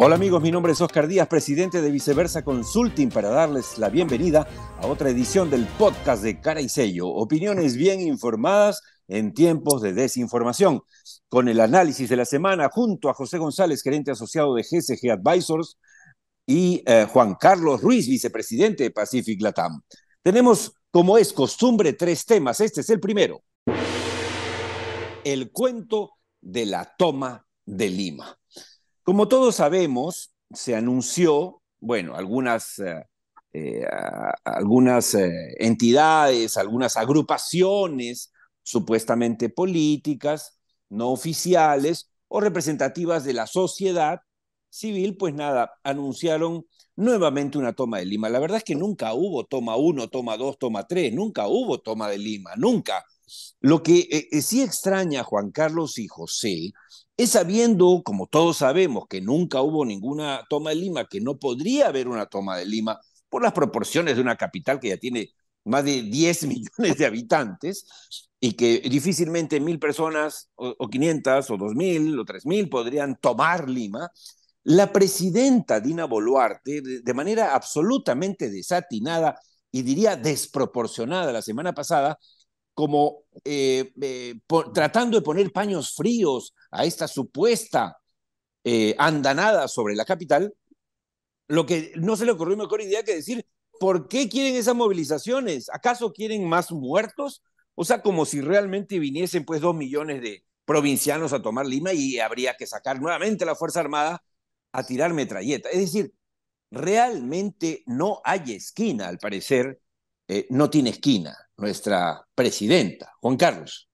Hola amigos, mi nombre es Oscar Díaz, presidente de Viceversa Consulting, para darles la bienvenida a otra edición del podcast de Cara y Sello. Opiniones bien informadas en tiempos de desinformación. Con el análisis de la semana, junto a José González, gerente asociado de GSG Advisors, y eh, Juan Carlos Ruiz, vicepresidente de Pacific Latam. Tenemos, como es costumbre, tres temas. Este es el primero. El cuento de la toma de Lima. Como todos sabemos, se anunció, bueno, algunas, eh, eh, algunas eh, entidades, algunas agrupaciones supuestamente políticas, no oficiales o representativas de la sociedad civil, pues nada, anunciaron nuevamente una toma de Lima. La verdad es que nunca hubo toma uno, toma dos, toma tres, nunca hubo toma de Lima, nunca. Lo que eh, eh, sí extraña a Juan Carlos y José es sabiendo, como todos sabemos, que nunca hubo ninguna toma de Lima, que no podría haber una toma de Lima por las proporciones de una capital que ya tiene más de 10 millones de habitantes y que difícilmente mil personas o, o 500 o 2.000 o 3.000 podrían tomar Lima, la presidenta Dina Boluarte, de manera absolutamente desatinada y diría desproporcionada la semana pasada, como eh, eh, tratando de poner paños fríos a esta supuesta eh, andanada sobre la capital, lo que no se le ocurrió mejor idea que decir, ¿por qué quieren esas movilizaciones? ¿Acaso quieren más muertos? O sea, como si realmente viniesen pues dos millones de provincianos a tomar Lima y habría que sacar nuevamente la Fuerza Armada a tirar metralleta. Es decir, realmente no hay esquina, al parecer, eh, no tiene esquina, nuestra presidenta. Juan Carlos.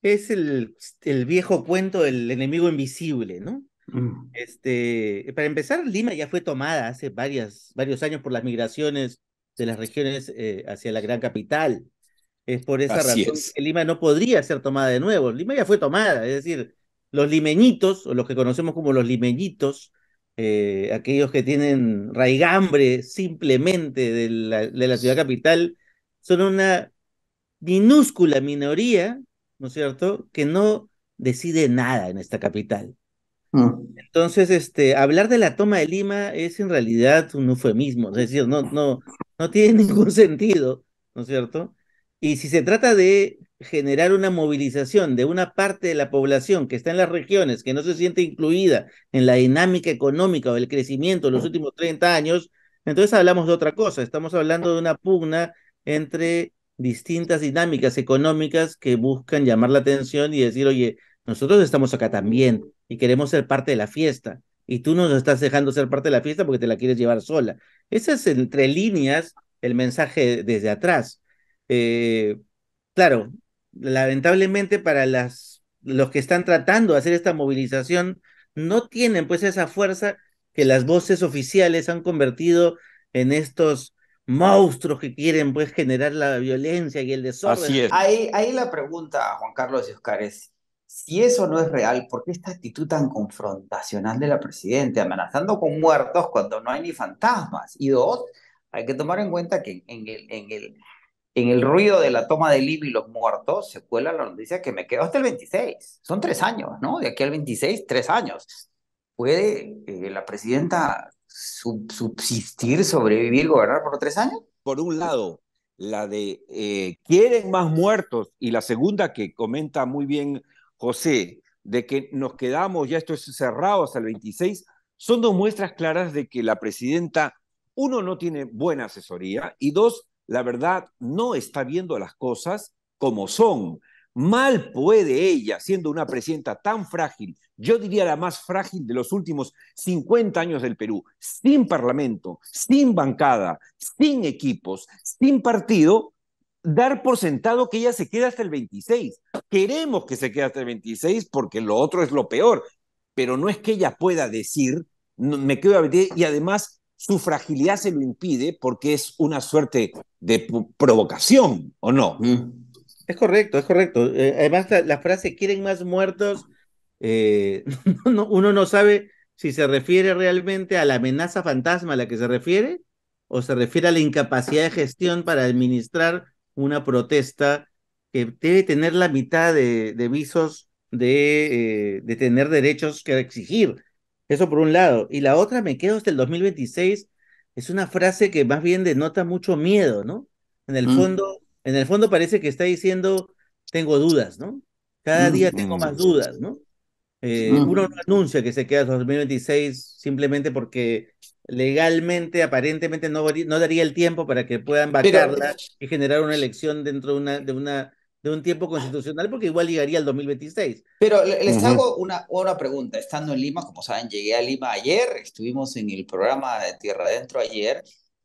Es el, el viejo cuento del enemigo invisible, ¿no? Mm. Este, para empezar, Lima ya fue tomada hace varias, varios años por las migraciones de las regiones eh, hacia la gran capital. Es por esa razón que Lima no podría ser tomada de nuevo. Lima ya fue tomada, es decir, los limeñitos, o los que conocemos como los limeñitos, eh, aquellos que tienen raigambre simplemente de la, de la ciudad capital, son una minúscula minoría, ¿no es cierto?, que no decide nada en esta capital. Ah. Entonces, este, hablar de la toma de Lima es en realidad un eufemismo, es decir, no, no, no tiene ningún sentido, ¿no es cierto? Y si se trata de generar una movilización de una parte de la población que está en las regiones, que no se siente incluida en la dinámica económica o el crecimiento de los últimos 30 años, entonces hablamos de otra cosa, estamos hablando de una pugna entre distintas dinámicas económicas que buscan llamar la atención y decir, oye, nosotros estamos acá también y queremos ser parte de la fiesta, y tú no nos estás dejando ser parte de la fiesta porque te la quieres llevar sola. Ese es entre líneas el mensaje desde atrás. Eh, claro, lamentablemente para las, los que están tratando de hacer esta movilización, no tienen pues esa fuerza que las voces oficiales han convertido en estos monstruos que quieren pues generar la violencia y el desorden. Ahí, ahí la pregunta, Juan Carlos y Oscar, es, si eso no es real, ¿por qué esta actitud tan confrontacional de la presidenta, amenazando con muertos cuando no hay ni fantasmas? Y dos, hay que tomar en cuenta que en el, en el ruido de la toma de IVI y los muertos, se cuela la noticia que me quedo hasta el 26. Son tres años, ¿no? De aquí al 26, tres años. ¿Puede eh, la presidenta subsistir, sobrevivir, gobernar por tres años? Por un lado, la de eh, quieren más muertos y la segunda que comenta muy bien José, de que nos quedamos, ya esto es cerrado hasta el 26, son dos muestras claras de que la presidenta, uno, no tiene buena asesoría y dos, la verdad no está viendo las cosas como son. Mal puede ella, siendo una presidenta tan frágil, yo diría la más frágil de los últimos 50 años del Perú, sin parlamento, sin bancada, sin equipos, sin partido, dar por sentado que ella se quede hasta el 26. Queremos que se quede hasta el 26 porque lo otro es lo peor, pero no es que ella pueda decir, me quedo a y además su fragilidad se lo impide porque es una suerte de provocación, ¿o no? Mm. Es correcto, es correcto. Eh, además, la, frase quieren más muertos, eh, uno no sabe si se refiere realmente a la amenaza fantasma a la que se refiere o se refiere a la incapacidad de gestión para administrar una protesta que debe tener la mitad de, visos eh, de tener derechos que exigir. Eso por un lado. Y la otra, me quedo hasta el 2026, es una frase que más bien denota mucho miedo, ¿no? En el mm. fondo, en el fondo parece que está diciendo, tengo dudas, ¿no? Cada mm, día mm, tengo más dudas, ¿no? Eh, uno no anuncia que se queda hasta el 2026 simplemente porque legalmente, aparentemente, no, no daría el tiempo para que puedan vacarla y generar una elección dentro de una, de una de un tiempo constitucional porque igual llegaría al 2026. Pero les hago una, pregunta. Estando en Lima, como saben, llegué a Lima ayer, estuvimos en el programa de Tierra Adentro ayer,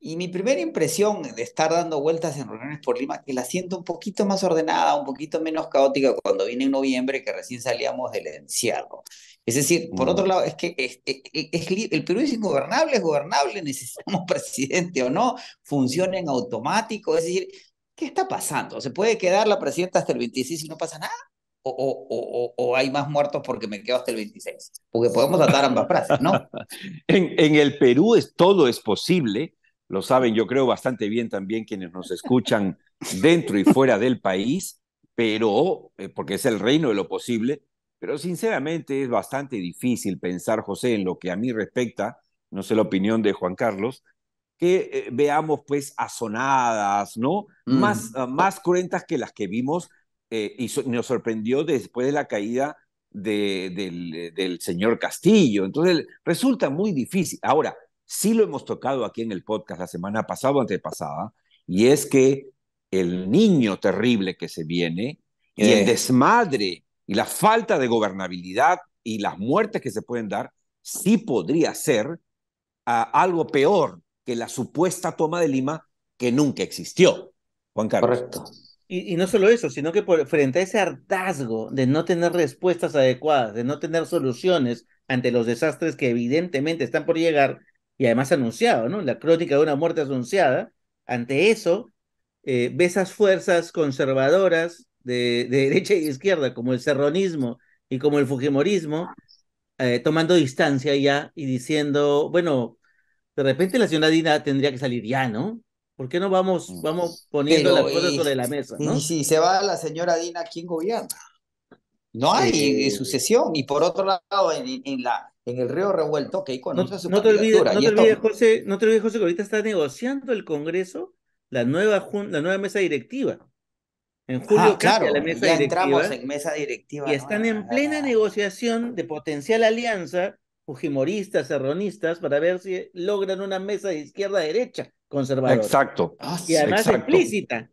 y mi primera impresión de estar dando vueltas en reuniones por Lima, que la siento un poquito más ordenada, un poquito menos caótica cuando vine en noviembre, que recién salíamos del encierro. Es decir, por otro mm. lado, es que es, el Perú es ingobernable, es gobernable, necesitamos presidente o no, funciona en automático, es decir, ¿qué está pasando? ¿Se puede quedar la presidenta hasta el 26 y no pasa nada? O, o, hay más muertos porque me quedo hasta el 26? Porque podemos atar ambas frases, ¿no? en, el Perú es, todo es posible, lo saben yo creo bastante bien también quienes nos escuchan dentro y fuera del país, pero, eh, porque es el reino de lo posible, pero sinceramente es bastante difícil pensar, José, en lo que a mí respecta, no sé la opinión de Juan Carlos, que eh, veamos pues azonadas, ¿no? Más, mm. ah, más cruentas que las que vimos eh, y nos sorprendió después de la caída de, del, eh, del, señor Castillo. Entonces resulta muy difícil. Ahora, sí lo hemos tocado aquí en el podcast la semana pasada o antepasada, y es que el niño terrible que se viene y el desmadre y la falta de gobernabilidad y las muertes que se pueden dar, sí podría ser ah, algo peor que la supuesta toma de Lima que nunca existió. Juan Carlos. Correcto. Y, no solo eso, sino que por, frente a ese hartazgo de no tener respuestas adecuadas, de no tener soluciones ante los desastres que evidentemente están por llegar y además anunciado, ¿no? La crónica de una muerte anunciada, ante eso, eh, ve esas fuerzas conservadoras de, derecha y e izquierda, como el serronismo y como el fujimorismo, eh, tomando distancia ya y diciendo, bueno, de repente la señora Dina tendría que salir ya, ¿no? ¿Por qué no vamos, vamos poniendo las cosas sobre la mesa? ¿no? Y si se va la señora Dina, ¿quién gobierna? No hay eh, eh, sucesión. Y por otro lado, en, la, en el río revuelto, que hay no, su no te olvides, no te olvides José, no te olvides, José, que ahorita está negociando el Congreso la nueva, la nueva mesa directiva. En ah, julio claro, entramos en mesa directiva. Y están en plena negociación de potencial alianza fujimoristas, serronistas, para ver si logran una mesa de izquierda-derecha conservadora. Exacto. Ah, y además explícita,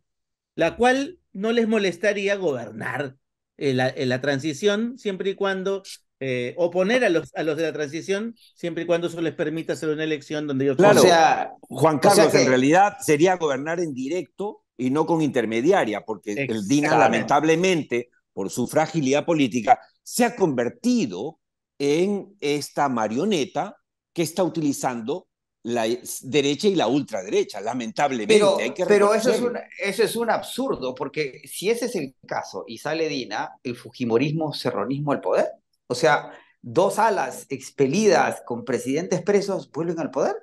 la cual no les molestaría gobernar eh, la, eh, transición siempre y cuando eh, oponer a los, a los de la transición siempre y cuando eso les permita hacer una elección donde ellos... o sea, Juan Carlos, en realidad sería gobernar en directo y no con intermediaria, porque el DINA lamentablemente, por su fragilidad política, se ha convertido en esta marioneta que está utilizando la derecha y la ultraderecha, lamentablemente. Pero, eso, es un, eso es un absurdo, porque si ese es el caso y sale Dina, el fujimorismo, cerronismo al poder. O sea, dos alas expelidas con presidentes presos vuelven al poder.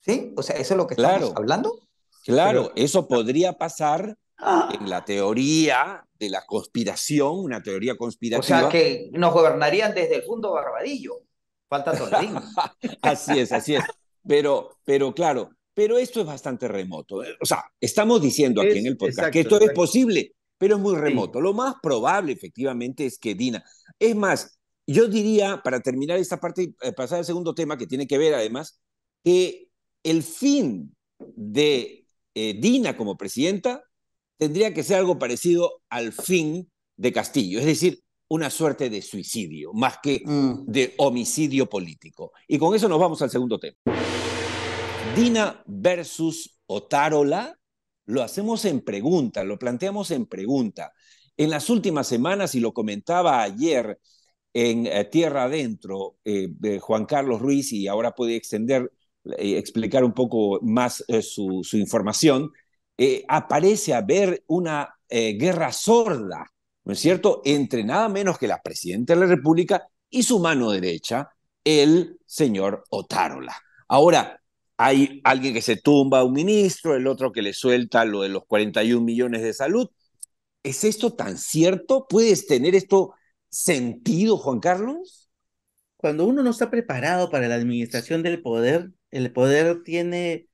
¿Sí? O sea, eso es lo que estamos hablando. Claro, eso podría pasar ah. en la teoría la conspiración, una teoría conspirativa. O sea, que nos gobernarían desde el fondo Barbadillo. Falta Tolín. así es, así es. Pero, pero claro, pero esto es bastante remoto. O sea, estamos diciendo aquí en el podcast que esto es posible, pero es muy remoto. Lo más probable, efectivamente, es que Dina. Es más, yo diría, para terminar esta parte, eh, pasar al segundo tema que tiene que ver además, que el fin de eh, Dina como presidenta tendría que ser algo parecido al fin de Castillo, es decir, una suerte de suicidio, más que mm. de homicidio político. Y con eso nos vamos al segundo tema. Dina versus Otárola, lo hacemos en pregunta, lo planteamos en pregunta. En las últimas semanas, y lo comentaba ayer en eh, Tierra Adentro, eh, Juan Carlos Ruiz, y ahora puede extender, y eh, explicar un poco más su, su información, eh, aparece haber una eh, guerra sorda, ¿no es cierto?, entre nada menos que la presidenta de la República y su mano derecha, el señor Otárola. Ahora, hay alguien que se tumba a un ministro, el otro que le suelta lo de los 41 millones de salud. ¿Es esto tan cierto? ¿Puedes tener esto sentido, Juan Carlos? Cuando uno no está preparado para la administración del poder, el poder tiene,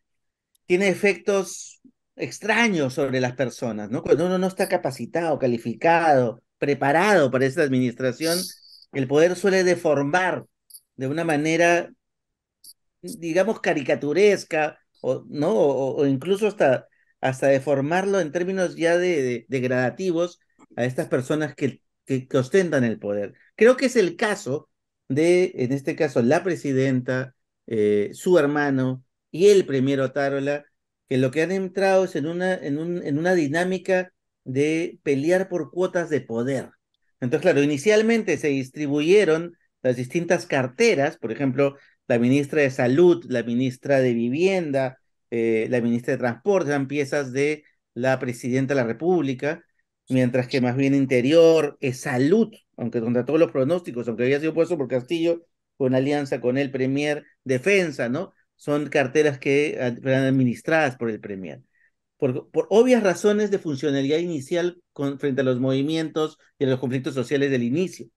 tiene efectos extraño sobre las personas, ¿no? Cuando uno no está capacitado, calificado, preparado para esa administración, el poder suele deformar de una manera, digamos, caricaturesca, o, ¿no? O, incluso hasta, hasta deformarlo en términos ya de, degradativos a estas personas que, que, ostentan el poder. Creo que es el caso de, en este caso, la presidenta, eh, su hermano y el primero Tarola, que lo que han entrado es en una, en, un, en una dinámica de pelear por cuotas de poder. Entonces, claro, inicialmente se distribuyeron las distintas carteras, por ejemplo, la ministra de Salud, la ministra de Vivienda, eh, la ministra de Transporte, eran piezas de la presidenta de la República, mientras que más bien Interior es Salud, aunque contra todos los pronósticos, aunque había sido puesto por Castillo, con alianza con el Premier, Defensa, ¿no? son carteras que eran administradas por el Premier. Por, obvias razones de funcionalidad inicial frente a los movimientos y a los conflictos sociales del inicio.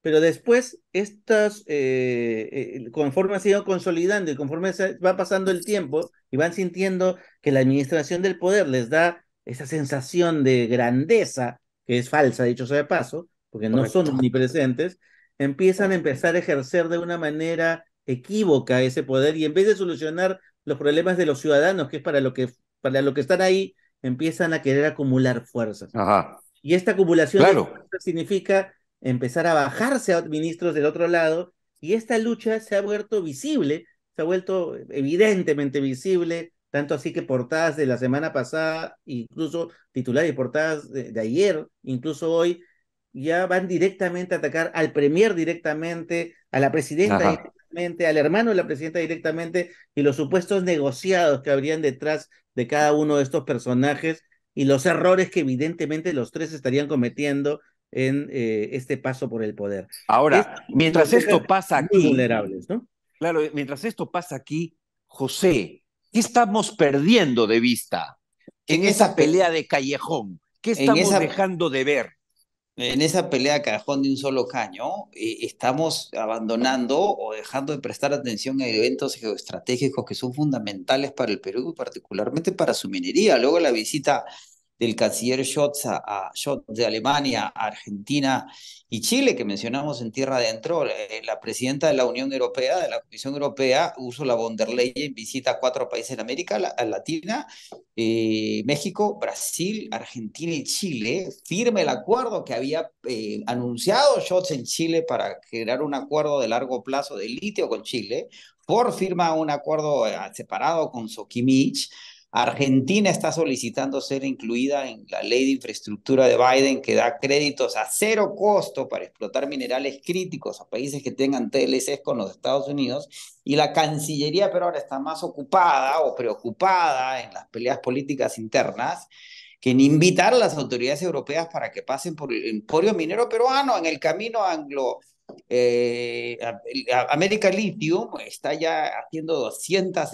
Pero después, estas, eh, eh, conforme se ha ido consolidando y conforme va pasando el tiempo y van sintiendo que la administración del poder les da esa sensación de grandeza, que es falsa, dicho sea de paso, porque no son omnipresentes, empiezan a empezar a ejercer de una manera equivoca ese poder y en vez de solucionar los problemas de los ciudadanos, que es para lo que, para lo que están ahí, empiezan a querer acumular fuerzas. Y esta acumulación significa empezar a bajarse a ministros del otro lado y esta lucha se ha vuelto visible, se ha vuelto evidentemente visible, tanto así que portadas de la semana pasada, incluso titulares y portadas de, de ayer, incluso hoy, ya van directamente a atacar al premier directamente, a la presidenta al hermano de la presidenta directamente, y los supuestos negociados que habrían detrás de cada uno de estos personajes y los errores que evidentemente los tres estarían cometiendo en eh, este paso por el poder. Ahora, mientras esto pasa aquí... Vulnerables, ¿no? Claro, mientras esto pasa aquí, José, ¿qué estamos perdiendo de vista en, esa pelea de callejón? ¿Qué estamos dejando de ver? en esa pelea cajón de un solo caño, eh, estamos abandonando o dejando de prestar atención a eventos geoestratégicos que son fundamentales para el Perú, particularmente para su minería. Luego la visita del canciller Scholz, a, Schott de Alemania Argentina y Chile, que mencionamos en Tierra Adentro, eh, la presidenta de la Unión Europea, de la Comisión Europea, Ursula von der Leyen, visita cuatro países en América Latina, eh, México, Brasil, Argentina y Chile, firma el acuerdo que había eh, anunciado Scholz en Chile para crear un acuerdo de largo plazo de litio con Chile, por firma un acuerdo separado con Sokimich. Argentina está solicitando ser incluida en la ley de infraestructura de Biden que da créditos a cero costo para explotar minerales críticos a países que tengan TLCs con los Estados Unidos. Y la Cancillería pero ahora está más ocupada o preocupada en las peleas políticas internas que en invitar a las autoridades europeas para que pasen por el emporio minero peruano en el camino anglo eh, América Lithium pues, está ya haciendo 200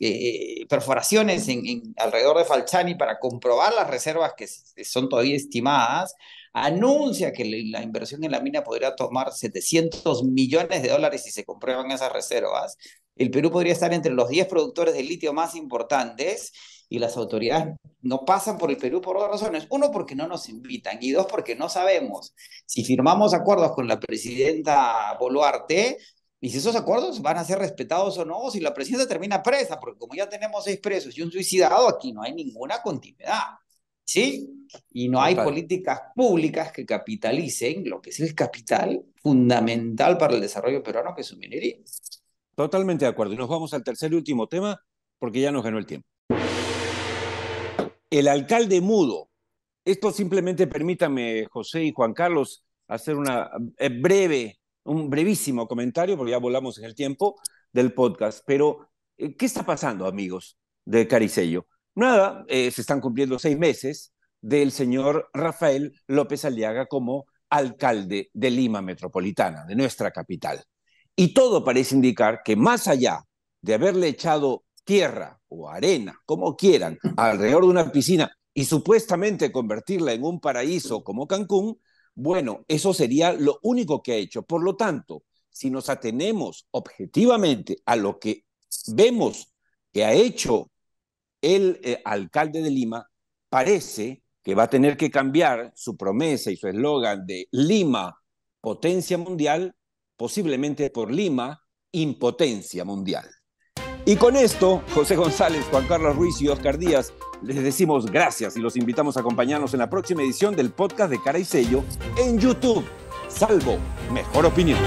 eh, perforaciones en, alrededor de Falchani para comprobar las reservas que son todavía estimadas. Anuncia que la inversión en la mina podría tomar 700 millones de dólares si se comprueban esas reservas. El Perú podría estar entre los 10 productores de litio más importantes y las autoridades no pasan por el Perú por dos razones. Uno, porque no nos invitan y dos, porque no sabemos si firmamos acuerdos con la presidenta Boluarte y si esos acuerdos van a ser respetados o no, si la presidenta termina presa, porque como ya tenemos seis presos y un suicidado, aquí no hay ninguna continuidad. ¿Sí? Y no hay políticas públicas que capitalicen lo que es el capital fundamental para el desarrollo peruano, que es su minería. Totalmente de acuerdo. Y nos vamos al tercer y último tema, porque ya nos ganó el tiempo el alcalde mudo. Esto simplemente permítame, José y Juan Carlos, hacer una eh, breve, un brevísimo comentario, porque ya volamos en el tiempo del podcast. Pero, eh, ¿qué está pasando, amigos de Caricello? Nada, eh, se están cumpliendo seis meses del señor Rafael López Aliaga como alcalde de Lima Metropolitana, de nuestra capital. Y todo parece indicar que más allá de haberle echado tierra o arena, como quieran, alrededor de una piscina y supuestamente convertirla en un paraíso como Cancún, bueno, eso sería lo único que ha hecho. Por lo tanto, si nos atenemos objetivamente a lo que vemos que ha hecho el eh, alcalde de Lima, parece que va a tener que cambiar su promesa y su eslogan de Lima, potencia mundial, posiblemente por Lima, impotencia mundial. Y con esto, José González, Juan Carlos Ruiz y Oscar Díaz, les decimos gracias y los invitamos a acompañarnos en la próxima edición del podcast de Cara y Sello en YouTube, salvo Mejor Opinión.